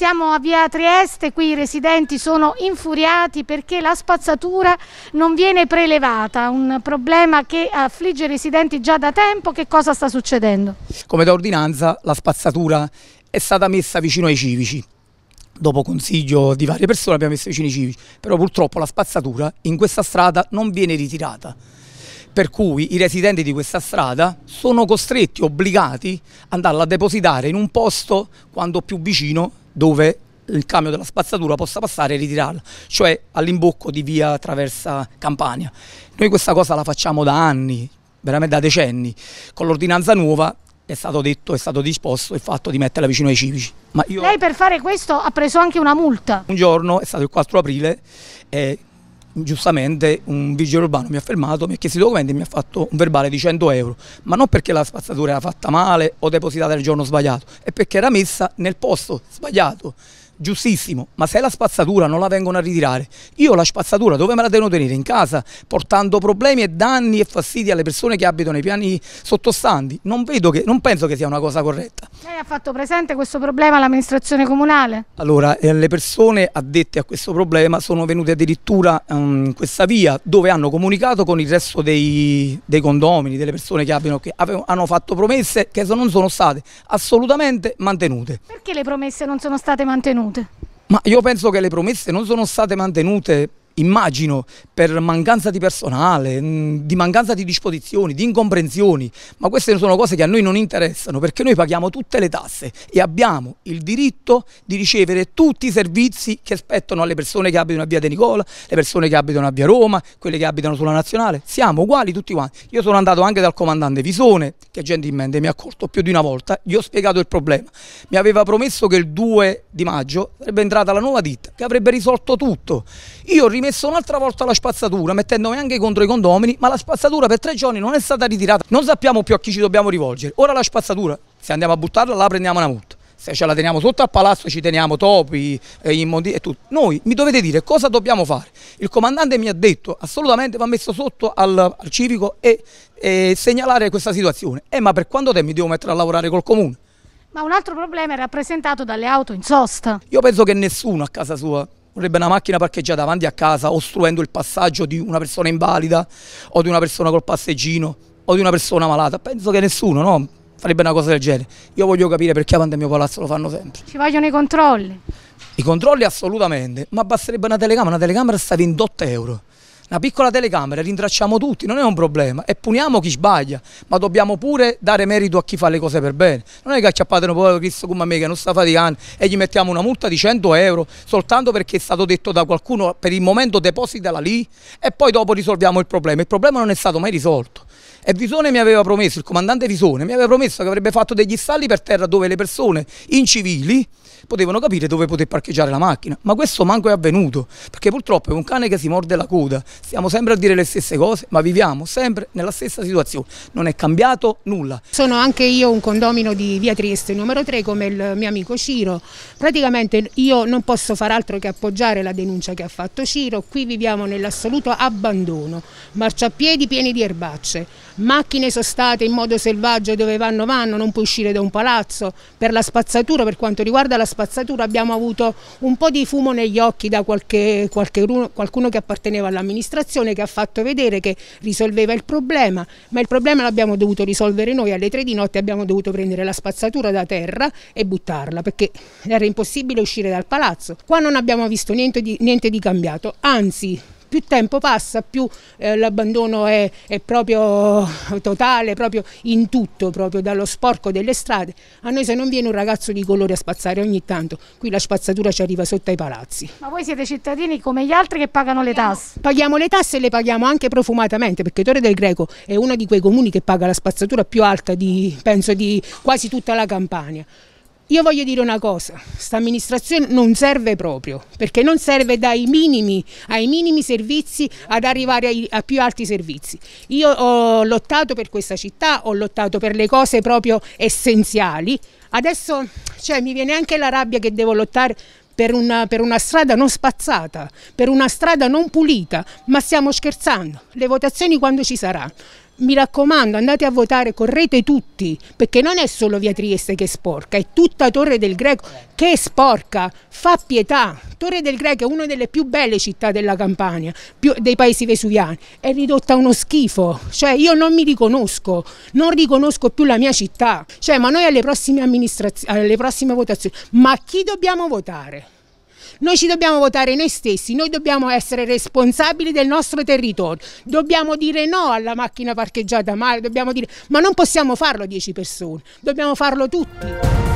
Siamo a via Trieste, qui i residenti sono infuriati perché la spazzatura non viene prelevata, un problema che affligge i residenti già da tempo. Che cosa sta succedendo? Come da ordinanza la spazzatura è stata messa vicino ai civici. Dopo consiglio di varie persone abbiamo messo vicino ai civici, però purtroppo la spazzatura in questa strada non viene ritirata per cui i residenti di questa strada sono costretti, obbligati ad andarla a depositare in un posto quando più vicino dove il camion della spazzatura possa passare e ritirarla, cioè all'imbocco di via Traversa Campania. Noi questa cosa la facciamo da anni, veramente da decenni, con l'ordinanza nuova è stato detto, è stato disposto il fatto di metterla vicino ai civici. Io... Lei per fare questo ha preso anche una multa? Un giorno, è stato il 4 aprile, eh, giustamente un vigile urbano mi ha fermato, mi ha chiesto i documenti e mi ha fatto un verbale di 100 euro, ma non perché la spazzatura era fatta male o depositata nel giorno sbagliato, è perché era messa nel posto sbagliato giustissimo, ma se la spazzatura non la vengono a ritirare, io la spazzatura dove me la devo tenere? In casa, portando problemi e danni e fastidi alle persone che abitano nei piani sottostanti. Non, che, non penso che sia una cosa corretta. Lei ha fatto presente questo problema all'amministrazione comunale? Allora, eh, le persone addette a questo problema sono venute addirittura um, in questa via dove hanno comunicato con il resto dei, dei condomini, delle persone che, abbiano, che avevano, hanno fatto promesse che non sono state assolutamente mantenute. Perché le promesse non sono state mantenute? mantenute? Ma io penso che le promesse non sono state mantenute immagino per mancanza di personale, mm, di mancanza di disposizioni, di incomprensioni, ma queste sono cose che a noi non interessano perché noi paghiamo tutte le tasse e abbiamo il diritto di ricevere tutti i servizi che spettano alle persone che abitano a Via De Nicola, le persone che abitano a Via Roma, quelle che abitano sulla Nazionale, siamo uguali tutti quanti. Io sono andato anche dal comandante Visone che gentilmente mi ha accorto più di una volta, gli ho spiegato il problema, mi aveva promesso che il 2 di maggio sarebbe entrata la nuova ditta che avrebbe risolto tutto. Io ho rimesso messo un'altra volta la spazzatura, mettendomi anche contro i condomini, ma la spazzatura per tre giorni non è stata ritirata. Non sappiamo più a chi ci dobbiamo rivolgere. Ora la spazzatura, se andiamo a buttarla, la prendiamo una multa. Se ce la teniamo sotto al palazzo ci teniamo topi, eh, immondi e tutto. Noi mi dovete dire cosa dobbiamo fare. Il comandante mi ha detto assolutamente va messo sotto al, al civico e, e segnalare questa situazione. Eh ma per quanto tempo mi devo mettere a lavorare col comune? Ma un altro problema è rappresentato dalle auto in sosta. Io penso che nessuno a casa sua vorrebbe una macchina parcheggiata davanti a casa ostruendo il passaggio di una persona invalida o di una persona col passeggino o di una persona malata? Penso che nessuno, no? Farebbe una cosa del genere. Io voglio capire perché avanti al mio palazzo lo fanno sempre. Ci vogliono i controlli? I controlli assolutamente, ma basterebbe una telecamera, una telecamera sta 28 euro una piccola telecamera, rintracciamo tutti, non è un problema e puniamo chi sbaglia, ma dobbiamo pure dare merito a chi fa le cose per bene. Non è che acciappate un povero Cristo come me che non sta faticando e gli mettiamo una multa di 100 euro soltanto perché è stato detto da qualcuno per il momento depositala lì e poi dopo risolviamo il problema. Il problema non è stato mai risolto. E Visone mi aveva promesso, il comandante Visone mi aveva promesso che avrebbe fatto degli stalli per terra dove le persone incivili potevano capire dove poter parcheggiare la macchina, ma questo manco è avvenuto, perché purtroppo è un cane che si morde la coda, stiamo sempre a dire le stesse cose, ma viviamo sempre nella stessa situazione, non è cambiato nulla. Sono anche io un condomino di Via Trieste numero 3 come il mio amico Ciro, praticamente io non posso far altro che appoggiare la denuncia che ha fatto Ciro, qui viviamo nell'assoluto abbandono, marciapiedi pieni di erbacce, macchine sostate in modo selvaggio dove vanno vanno, non puoi uscire da un palazzo, per la spazzatura per quanto riguarda la spazzatura spazzatura abbiamo avuto un po' di fumo negli occhi da qualche, qualche qualcuno che apparteneva all'amministrazione che ha fatto vedere che risolveva il problema, ma il problema l'abbiamo dovuto risolvere noi, alle tre di notte abbiamo dovuto prendere la spazzatura da terra e buttarla perché era impossibile uscire dal palazzo. Qua non abbiamo visto niente di, niente di cambiato, anzi più tempo passa, più eh, l'abbandono è, è, proprio totale, proprio in tutto, proprio dallo sporco delle strade. A noi se non viene un ragazzo di colore a spazzare ogni tanto, qui la spazzatura ci arriva sotto ai palazzi. Ma voi siete cittadini come gli altri che pagano le tasse? Paghiamo le tasse e le paghiamo anche profumatamente, perché Torre del Greco è uno di quei comuni che paga la spazzatura più alta di, penso, di quasi tutta la Campania. Io voglio dire una cosa, questa amministrazione non serve proprio, perché non serve dai minimi, ai minimi servizi ad arrivare ai, a più alti servizi. Io ho lottato per questa città, ho lottato per le cose proprio essenziali, adesso cioè, mi viene anche la rabbia che devo lottare per una, per una, strada non spazzata, per una strada non pulita, ma stiamo scherzando, le votazioni quando ci saranno mi raccomando andate a votare, correte tutti, perché non è solo Via Trieste che è sporca, è tutta Torre del Greco che è sporca, fa pietà. Torre del Greco è una delle più belle città della Campania, più, dei paesi vesuviani, è ridotta a uno schifo, cioè io non mi riconosco, non riconosco più la mia città, cioè ma noi alle prossime, alle prossime votazioni, ma chi dobbiamo votare? Noi ci dobbiamo votare noi stessi, noi dobbiamo essere responsabili del nostro territorio, dobbiamo dire no alla macchina parcheggiata male, dobbiamo dire ma non possiamo farlo 10 persone, dobbiamo farlo tutti.